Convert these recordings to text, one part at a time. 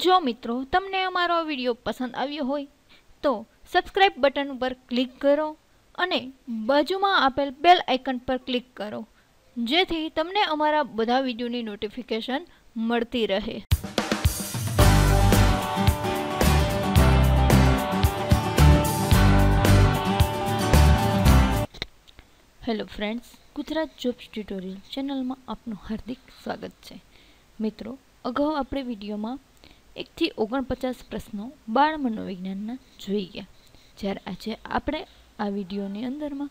જો મિત્રો તમને અમારો વિડીયો પસંદ આવ્યો હોય તો સબસ્ક્રાઈબ બટન ઉપર ક્લિક કરો અને બાજુમાં આપેલ બેલ આઇકન પર ક્લિક કરો જેથી તમને અમારા બધા વિડીયોની નોટિફિકેશન મળતી રહે hello friends Gujarat jobs tutorial ચેનલમાં આપનું હાર્દિક સ્વાગત છે મિત્રો અગાઉ આપણે વિડીયોમાં એકથી ઓગણપચાસ પ્રશ્નો બાળ મનોવિજ્ઞાનના જોઈ ગયા જ્યારે આજે આપણે આ વિડીયોની અંદરમાં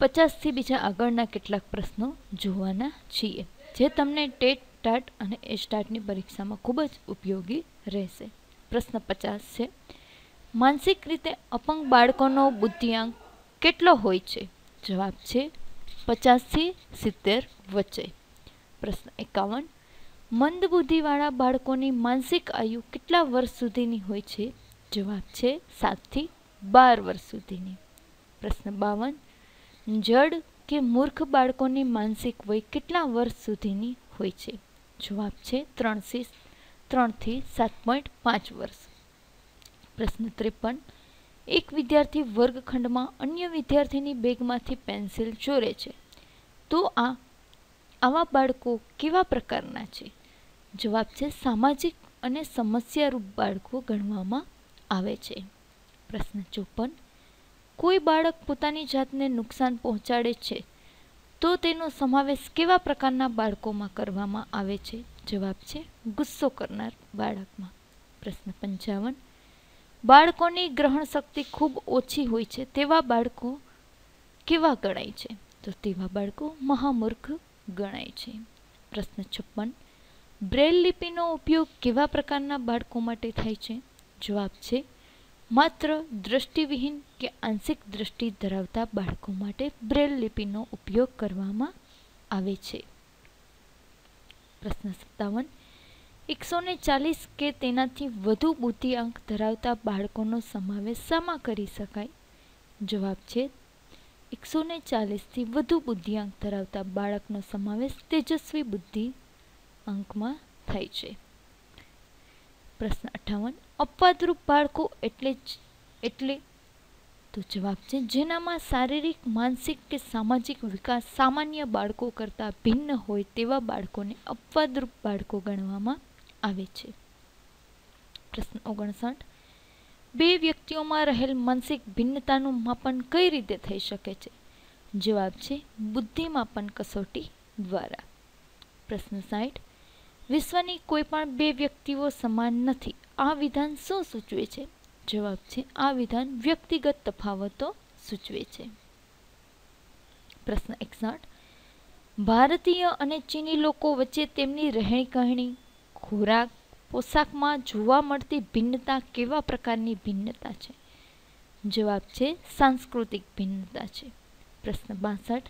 પચાસથી બીજા આગળના કેટલાક પ્રશ્નો જોવાના છીએ જે તમને ટેટ ટાટ અને એસ્ટાટની પરીક્ષામાં ખૂબ જ ઉપયોગી રહેશે પ્રશ્ન પચાસ છે માનસિક રીતે અપંગ બાળકોનો બુદ્ધિઆંક કેટલો હોય છે જવાબ છે પચાસથી સિત્તેર વચ્ચે પ્રશ્ન એકાવન મંદબુદ્ધિવાળા બાળકોની માનસિક આયુ કેટલા વર્ષ સુધીની હોય છે જવાબ છે સાતથી બાર વર્ષ સુધીની પ્રશ્ન બાવન જડ કે મૂર્ખ બાળકોની માનસિક વય કેટલા વર્ષ સુધીની હોય છે જવાબ છે ત્રણથી ત્રણથી સાત પોઈન્ટ પાંચ વર્ષ પ્રશ્ન ત્રેપન એક વિદ્યાર્થી વર્ગખંડમાં અન્ય વિદ્યાર્થીની બેગમાંથી પેન્સિલ ચોરે છે તો આ આવા બાળકો કેવા પ્રકારના છે જવાબ છે સામાજિક અને સમસ્યારૂપ બાળકો ગણવામાં આવે છે પ્રશ્ન ચોપન કોઈ બાળક પોતાની જાતને નુકસાન પહોંચાડે છે તો તેનો સમાવેશ કેવા પ્રકારના બાળકોમાં કરવામાં આવે છે જવાબ છે ગુસ્સો કરનાર બાળકમાં પ્રશ્ન પંચાવન બાળકોની ગ્રહણ શક્તિ ખૂબ ઓછી હોય છે તેવા બાળકો કેવા ગણાય છે તો તેવા બાળકો મહામૂર્ખ ગણાય છે પ્રશ્ન છપ્પન બ્રેલ લિપિનો ઉપયોગ કેવા પ્રકારના બાળકો માટે થાય છે જવાબ છે માત્ર દૃષ્ટિવિહીન કે આંશિક દૃષ્ટિ ધરાવતા બાળકો માટે બ્રેલ લિપિનો ઉપયોગ કરવામાં આવે છે પ્રશ્ન સત્તાવન એકસો ને ચાલીસ કે તેનાથી વધુ બુદ્ધિઆંક ધરાવતા બાળકોનો સમાવેશ શામાં કરી શકાય જવાબ છે એકસો ને ચાલીસથી વધુ બુદ્ધિઆંક ધરાવતા બાળકનો સમાવેશ તેજસ્વી બુદ્ધિ અંકમાં થઈ છે પ્રશ્ન અઠાવન અપવાદરૂપ બાળકો એટલે એટલે તો જવાબ છે જેનામાં શારીરિક માનસિક કે સામાજિક વિકાસ સામાન્ય બાળકો કરતાં ભિન્ન હોય તેવા બાળકોને અપવાદરૂપ બાળકો ગણવામાં આવે છે પ્રશ્ન ઓગણસાઠ બે વ્યક્તિઓમાં રહેલ માનસિક ભિન્નતાનું માપન કઈ રીતે થઈ શકે છે જવાબ છે બુદ્ધિ માપન કસોટી દ્વારા પ્રશ્ન સાઠ વિશ્વની કોઈ પણ બે વ્યક્તિઓ સમાન નથી આ વિધાન શું સૂચવે છે જવાબ છે આ વિધાન વ્યક્તિગત તફાવતો સૂચવે છે પ્રશ્ન એકસઠ ભારતીય અને ચીની લોકો વચ્ચે તેમની રહેણી રહેણીકહેણી ખોરાક પોશાકમાં જોવા મળતી ભિન્નતા કેવા પ્રકારની ભિન્નતા છે જવાબ છે સાંસ્કૃતિક ભિન્નતા છે પ્રશ્ન બાસઠ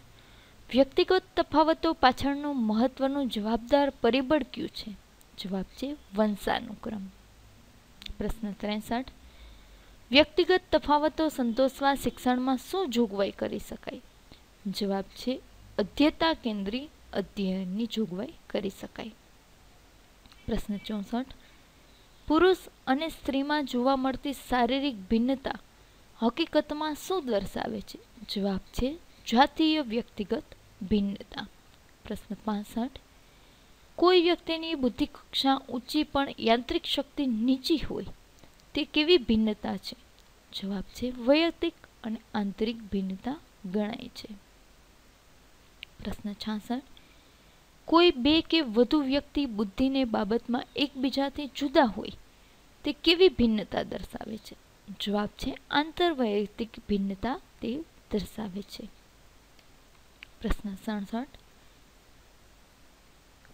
વ્યક્તિગત તફાવતો પાછળનું મહત્વનું જવાબદાર પરિબળ કયું છે જવાબ છે વંશાનુક્રમ પ્રશ્ન ત્રેસઠ વ્યક્તિગત તફાવતો સંતોષવા શિક્ષણમાં શું જોગવાઈ કરી શકાય જવાબ છે અધ્યતા કેન્દ્રી અધ્યયનની જોગવાઈ કરી શકાય પ્રશ્ન ચોસઠ પુરુષ અને સ્ત્રીમાં જોવા મળતી શારીરિક ભિન્નતા હકીકતમાં શું દર્શાવે છે જવાબ છે જાતીય વ્યક્તિગત ભિન્નતા પ્રશ્ન પાસઠ કોઈ વ્યક્તિની બુદ્ધિ કક્ષા ઊંચી પણ યાંત્રિક શક્તિ નીચી હોય તે કેવી ભિન્નતા છે જવાબ છે વૈયક્તિક અને આંતરિક ભિન્નતા ગણાય છે પ્રશ્ન છાસઠ કોઈ બે કે વધુ વ્યક્તિ બુદ્ધિને બાબતમાં એકબીજાથી જુદા હોય તે કેવી ભિન્નતા દર્શાવે છે જવાબ છે આંતરવૈયક્તિક ભિન્નતા તે દર્શાવે છે પ્રશ્ન સડસઠ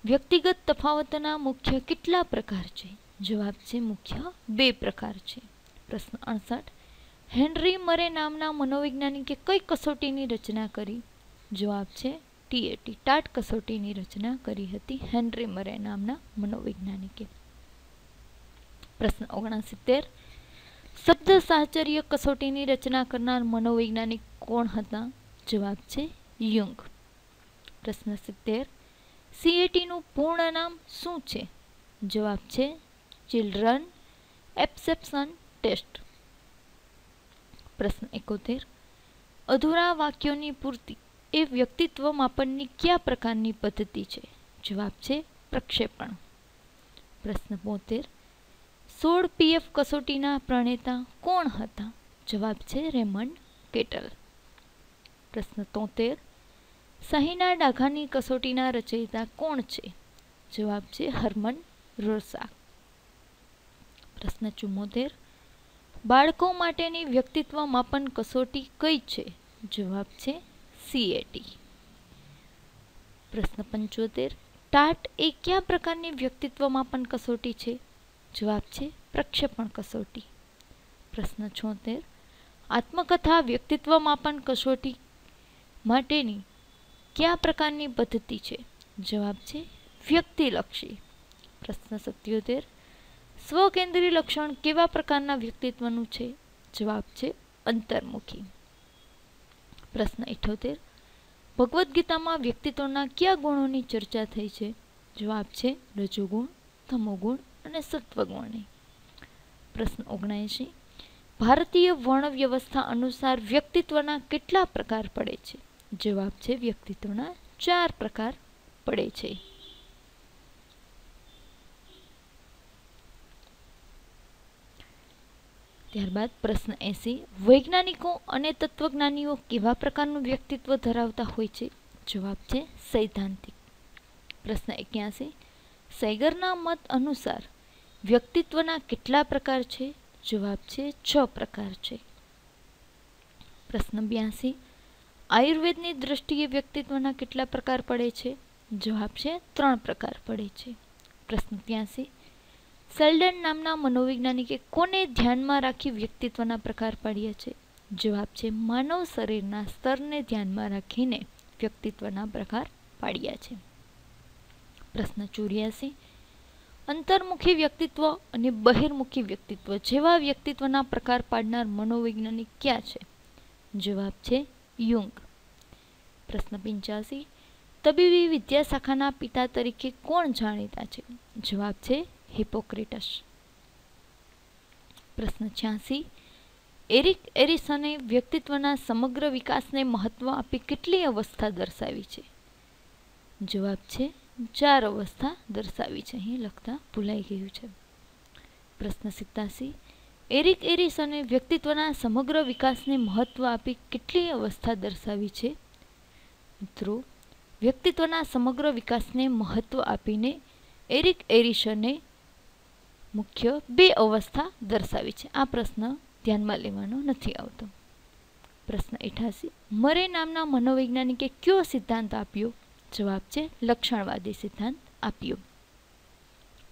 વ્યક્તિગત તફાવતના મુખ્ય કેટલા પ્રકાર છે જવાબ છે મુખ્ય બે પ્રકાર છે પ્રશ્ન અડસઠ હેનરી મરે નામના મનોવૈજ્ઞાનિકે કઈ કસોટીની રચના કરી જવાબ છે ટીએટી ટાટ કસોટીની રચના કરી હતી હેનરી મરે નામના મનોવૈજ્ઞાનિકે પ્રશ્ન ઓગણસિત્તેર શબ્દ સાહચર્ય કસોટીની રચના કરનાર મનોવૈજ્ઞાનિક કોણ હતા જવાબ છે યુંગ પ્રશ્ન સિત્તેર સીએટીનું પૂર્ણ નામ શું છે જવાબ છે ચિલ્ડ્રન એપ્સેપ્શન ટેસ્ટ પ્રશ્ન એકોતેર અધૂરા વાક્યોની પૂર્તિ એ વ્યક્તિત્વ માપનની કયા પ્રકારની પદ્ધતિ છે જવાબ છે પ્રક્ષેપણ પ્રશ્ન બોતેર સોળ પીએફ કસોટીના પ્રણેતા કોણ હતા જવાબ છે રેમન્ડ કેટલ પ્રશ્ન તોતેર શાહીના ડાઘાની કસોટીના રચયિતા કોણ છે જવાબ છે હરમન રોસા પ્રશ્ન ચુમ્મોતેર બાળકો માટેની વ્યક્તિત્વ માપન કસોટી કઈ છે જવાબ છે સીએટી પ્રશ્ન પંચોતેર ટાટ એ કયા પ્રકારની વ્યક્તિત્વ માપન કસોટી છે જવાબ છે પ્રક્ષેપણ કસોટી પ્રશ્ન છોતેર આત્મકથા વ્યક્તિત્વ માપન કસોટી માટેની કયા પ્રકારની પદ્ધતિ છે જવાબ છે વ્યક્તિલક્ષી પ્રશ્ન સત્યોતેર સ્વકેન્દ્રી લક્ષણ કેવા પ્રકારના વ્યક્તિત્વનું છે જવાબ છે અંતર્મુખી પ્રશ્ન ઇઠોતેર ભગવદ્ ગીતામાં વ્યક્તિત્વના કયા ગુણોની ચર્ચા થઈ છે જવાબ છે રજોગુણ તમોગુણ અને સત્વગુણની પ્રશ્ન ઓગણએંશી ભારતીય વર્ણ વ્યવસ્થા અનુસાર વ્યક્તિત્વના કેટલા પ્રકાર પડે છે જવાબ છે વ્યક્તિત્વના ચાર પ્રકાર પડે છે ત્યારબાદ પ્રશ્ન એસી વૈજ્ઞાનિકો અને તત્વજ્ઞાનીઓ કેવા પ્રકારનું વ્યક્તિત્વ ધરાવતા હોય છે જવાબ છે સૈદ્ધાંતિક પ્રશ્ન એક્યાસી સૈગરના મત અનુસાર વ્યક્તિત્વના કેટલા પ્રકાર છે જવાબ છે છ પ્રકાર છે પ્રશ્ન બ્યાસી આયુર્વેદની દ્રષ્ટિએ વ્યક્તિત્વના કેટલા પ્રકાર પડે છે જવાબ છે ત્રણ પ્રકાર પડે છે પ્રશ્ન ત્યાંસી સેલ્ડન નામના મનોવૈજ્ઞાનિકે કોને ધ્યાનમાં રાખી વ્યક્તિત્વના પ્રકાર પાડ્યા છે જવાબ છે માનવ શરીરના સ્તરને ધ્યાનમાં રાખીને વ્યક્તિત્વના પ્રકાર પાડ્યા છે પ્રશ્ન ચોર્યાસી અંતર્મુખી વ્યક્તિત્વ અને બહિર્મુખી વ્યક્તિત્વ જેવા વ્યક્તિત્વના પ્રકાર પાડનાર મનોવૈજ્ઞાનિક ક્યાં છે જવાબ છે યુંગ પ્રશ્ન પંચ્યાસી તબીબી વિદ્યાશાખાના પિતા તરીકે કોણ જાણીતા છે જવાબ છે હિપોક્રેટસ પ્રશ્ન છ્યાસી એરિક એરિસને વ્યક્તિત્વના સમગ્ર વિકાસને મહત્ત્વ આપી કેટલી અવસ્થા દર્શાવી છે જવાબ છે ચાર અવસ્થા દર્શાવી છે અહીં લખતા ભૂલાઈ ગયું છે પ્રશ્ન સિત્તાસી એરિક એરિસને વ્યક્તિત્વના સમગ્ર વિકાસને મહત્વ આપી કેટલી અવસ્થા દર્શાવી છે મિત્રો વ્યક્તિત્વના સમગ્ર વિકાસને મહત્વ આપીને એરિક એરિસને મુખ્ય બે અવસ્થા દર્શાવી છે આ પ્રશ્ન ધ્યાનમાં લેવાનો નથી આવતો પ્રશ્ન અઠાસી મરે નામના મનોવૈજ્ઞાનિકે કયો સિદ્ધાંત આપ્યો જવાબ છે લક્ષણવાદી સિદ્ધાંત આપ્યો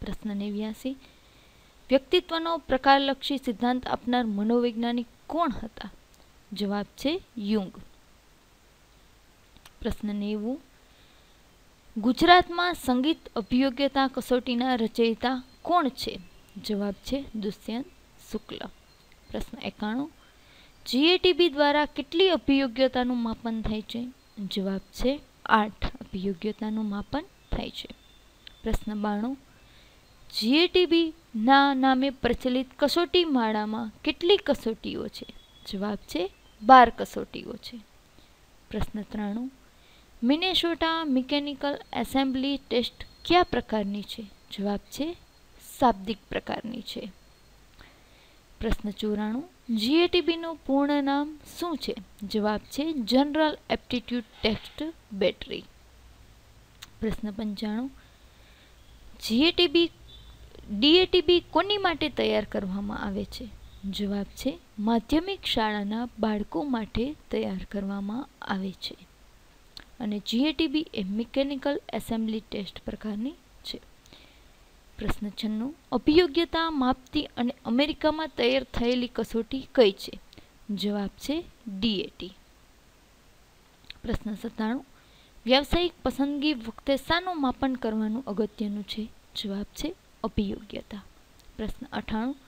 પ્રશ્ન નેવ્યાસી વ્યક્તિત્વનો પ્રકારલક્ષી સિદ્ધાંત આપનાર મનોવૈજ્ઞાનિક કોણ હતા જવાબ છે યુંગ પ્રશ્નને એવું ગુજરાતમાં સંગીત અભિયોગ્યતા કસોટીના રચયિતા કોણ છે જવાબ છે દુષ્યંત શુક્લ પ્રશ્ન એકાણું જીએટીબી દ્વારા કેટલી અભિયોગ્યતાનું માપન થાય છે જવાબ છે આઠ અભિયોગ્યતાનું માપન થાય છે પ્રશ્ન બાણું જીએટીબીના નામે પ્રચલિત કસોટી માળામાં કેટલી કસોટીઓ છે જવાબ છે બાર કસોટીઓ છે પ્રશ્ન ત્રાણું મિનેશોટા મિકેનિકલ એસેમ્બલી ટેસ્ટ કયા પ્રકારની છે જવાબ છે શાબ્દિક પ્રકારની છે પ્રશ્ન ચોરાણું જીએટીબીનું પૂર્ણ નામ શું છે જવાબ છે જનરલ એપ્ટિટ્યૂડ ટેસ્ટ બેટરી પ્રશ્ન પંચાણું જીએટીબી ડીએટીબી કોની માટે તૈયાર કરવામાં આવે છે જવાબ છે માધ્યમિક શાળાના બાળકો માટે તૈયાર કરવામાં આવે છે અને જીએટીબી એ મિકેનિકલ એસેમ્બલી ટેસ્ટ પ્રકારની છે પ્રશ્ન છન્નું અભિયોગ્યતા માપતી અને અમેરિકામાં તૈયાર થયેલી કસોટી કઈ છે જવાબ છે ડીએટી પ્રશ્ન સત્તાણું વ્યાવસાયિક પસંદગી વખતે શાનું માપન કરવાનું અગત્યનું છે જવાબ છે અભિયોગ્યતા પ્રશ્ન અઠાણું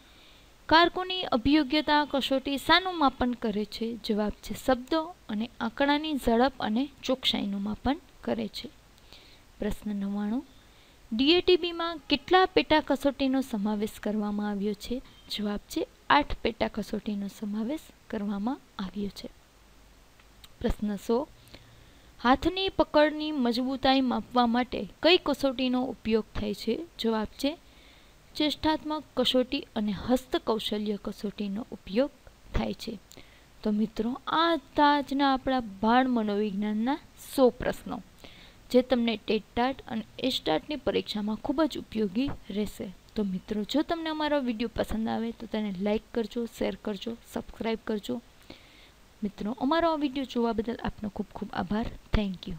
કારકોની અભિયોગ્યતા કસોટી શાનું માપન કરે છે જવાબ છે શબ્દો અને આંકડાની ઝડપ અને ચોકસાઈનું માપન કરે છે પ્રશ્ન નવ્વાણું ડીએટીબીમાં કેટલા પેટા કસોટીનો સમાવેશ કરવામાં આવ્યો છે જવાબ છે આઠ પેટા કસોટીનો સમાવેશ કરવામાં આવ્યો છે પ્રશ્ન સો હાથની પકડની મજબૂતાઈ માપવા માટે કઈ કસોટીનો ઉપયોગ થાય છે જવાબ છે ચેષ્ટાત્મક કસોટી અને હસ્તકૌશલ્ય કસોટીનો ઉપયોગ થાય છે તો મિત્રો આ હતા આજના આપણા બાળ મનોવિજ્ઞાનના સો પ્રશ્નો જે તમને ટેટટાટ અને એસ્ટાટની પરીક્ષામાં ખૂબ જ ઉપયોગી રહેશે તો મિત્રો જો તમને અમારો વિડીયો પસંદ આવે તો તેને લાઇક કરજો શેર કરજો સબસ્ક્રાઈબ કરજો મિત્રો અમારો આ વિડીયો જોવા બદલ આપનો ખૂબ ખૂબ આભાર થેન્ક યુ